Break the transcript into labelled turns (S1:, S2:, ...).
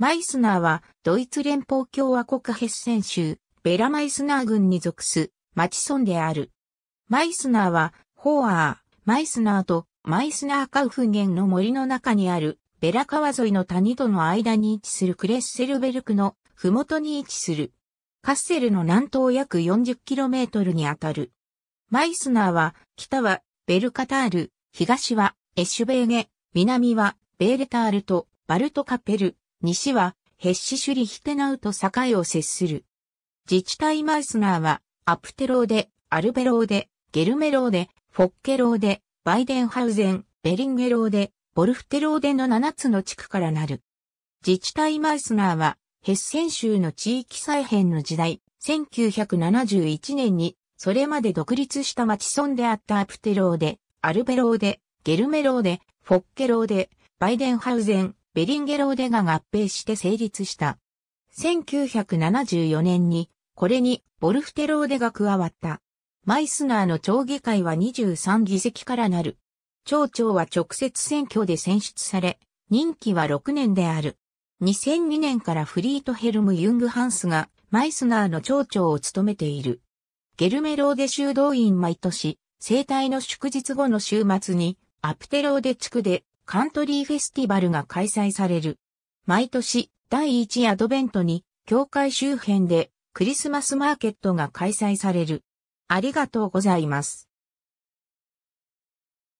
S1: マイスナーは、ドイツ連邦共和国ヘッセン州、ベラマイス
S2: ナー郡に属す、町村である。マイスナーは、ホアー、マイスナーと、マイスナーカウフ原の森の中にある、ベラ川沿いの谷との間に位置するクレッセルベルクの、ふもとに位置する。カッセルの南東約 40km にあたる。マイスナーは、北はベルカタール、東はエシュベーゲ、南はベーレタールとバルトカペル、西はヘッシシュリヒテナウと境を接する。自治体マイスナーはアプテローで、アルベローで、ゲルメローで、フォッケローで、バイデンハウゼン、ベリンゲローで、ボルフテローでの7つの地区からなる。自治体マイスナーはヘッセン州の地域再編の時代、1971年にそれまで独立した町村であったアプテローで、アルベローで、ゲルメローで、フォッケローで、バイデンハウゼン、ベリンゲローデが合併して成立した。1974年に、これにボルフテローデが加わった。マイスナーの町議会は23議席からなる。町長は直接選挙で選出され、任期は6年である。2002年からフリートヘルム・ユングハンスがマイスナーの町長を務めている。ゲルメローデ修道院毎年、生体の祝日後の週末にアプテローデ地区でカントリーフェスティバルが開催される。毎年、第1アドベントに、教会周辺でクリスマスマーケット
S1: が開催される。ありがとうございます。